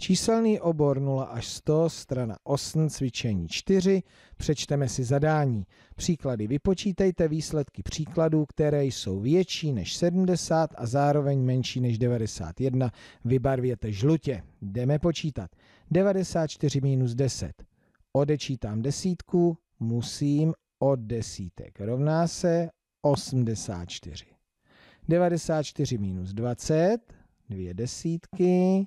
Číselný obor 0 až 100, strana 8, cvičení 4, přečteme si zadání. Příklady vypočítejte výsledky příkladů, které jsou větší než 70 a zároveň menší než 91, vybarvěte žlutě. Jdeme počítat. 94 minus 10. Odečítám desítku, musím od desítek. Rovná se 84. 94 minus 20, dvě desítky,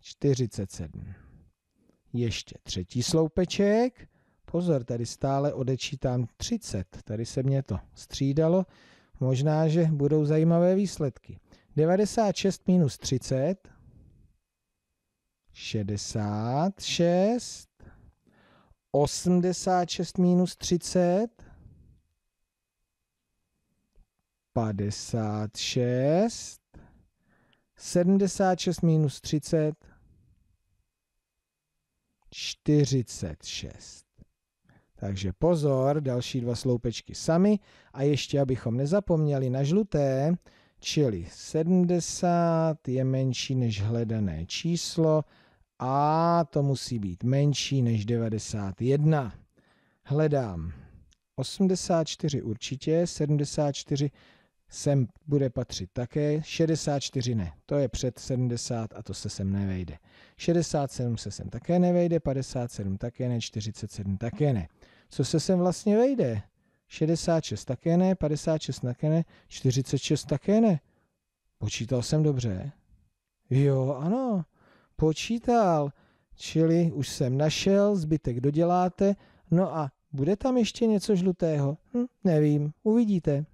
47. Ještě třetí sloupeček. Pozor, tady stále odečítám 30. Tady se mě to střídalo. Možná, že budou zajímavé výsledky. 96 minus 30. 66. 86 minus 30. 56. 76 minus 30. 46. Takže pozor, další dva sloupečky sami. A ještě, abychom nezapomněli na žluté, čili 70 je menší než hledané číslo a to musí být menší než 91. Hledám 84 určitě, 74 sem bude patřit také, 64 ne, to je před 70 a to se sem nevejde. 67 se sem také nevejde, 57 také ne, 47 také ne. Co se sem vlastně vejde? 66 také ne, 56 také ne, 46 také ne. Počítal jsem dobře? Jo, ano, počítal. Čili už jsem našel, zbytek doděláte, no a bude tam ještě něco žlutého? Hm, nevím, uvidíte.